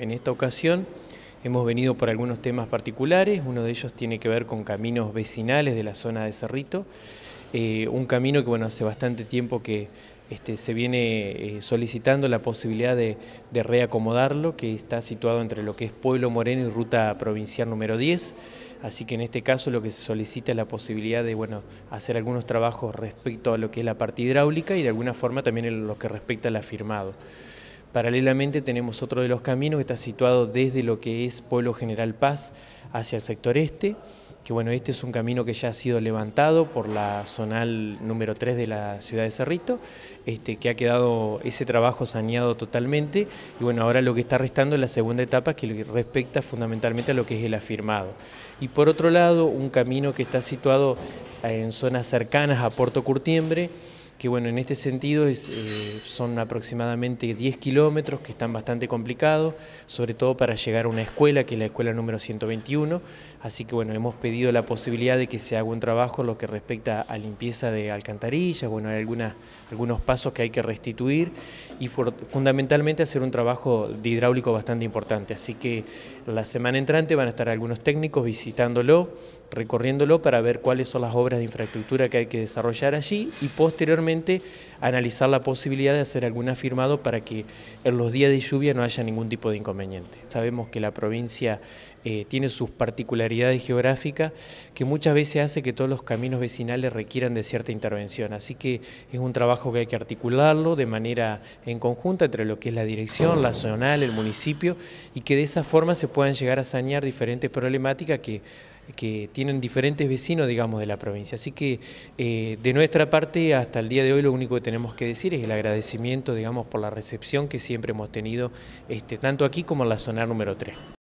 En esta ocasión hemos venido por algunos temas particulares, uno de ellos tiene que ver con caminos vecinales de la zona de Cerrito, eh, un camino que bueno, hace bastante tiempo que este, se viene eh, solicitando la posibilidad de, reacomodarlo, que está situado entre lo que es Pueblo Moreno y Ruta Provincial número 10, así que en este caso lo que se solicita es la posibilidad de bueno, hacer algunos trabajos respecto a lo que es la parte hidráulica y de alguna forma también en lo que respecta al afirmado. Paralelamente tenemos otro de los caminos que está situado desde lo que es Pueblo General Paz hacia el sector este, que bueno, este es un camino que ya ha sido levantado por la zonal número 3 de la ciudad de Cerrito, este, que ha quedado ese trabajo saneado totalmente, y bueno, ahora lo que está restando es la segunda etapa que respecta fundamentalmente a lo que es el afirmado. Y por otro lado, un camino que está situado en zonas cercanas a Puerto Curtiembre, que bueno, en este sentido eh, son aproximadamente 10 kilómetros que están bastante complicados, sobre todo para llegar a una escuela, que es la escuela número 121, así que bueno, hemos pedido la posibilidad de que se haga un trabajo lo que respecta a limpieza de alcantarillas, bueno, hay algunos pasos que hay que restituir y fundamentalmente hacer un trabajo de hidráulico bastante importante, así que la semana entrante van a estar algunos técnicos visitándolo, recorriéndolo para ver cuáles son las obras de infraestructura que hay que desarrollar allí y posteriormente analizar la posibilidad de hacer algún afirmado para que en los días de lluvia no haya ningún tipo de inconveniente. Sabemos que la provincia eh, tiene sus particularidades geográficas que muchas veces hace que todos los caminos vecinales requieran de cierta intervención. Así que es un trabajo que hay que articularlo de manera en conjunta entre lo que es la dirección, la zonal, el municipio y que de esa forma se puedan llegar a sanear diferentes problemáticas que que tienen diferentes vecinos, digamos, de la provincia. Así que eh, de nuestra parte, hasta el día de hoy, lo único que tenemos que decir es el agradecimiento, digamos, por la recepción que siempre hemos tenido, este, tanto aquí como en la zona número 3.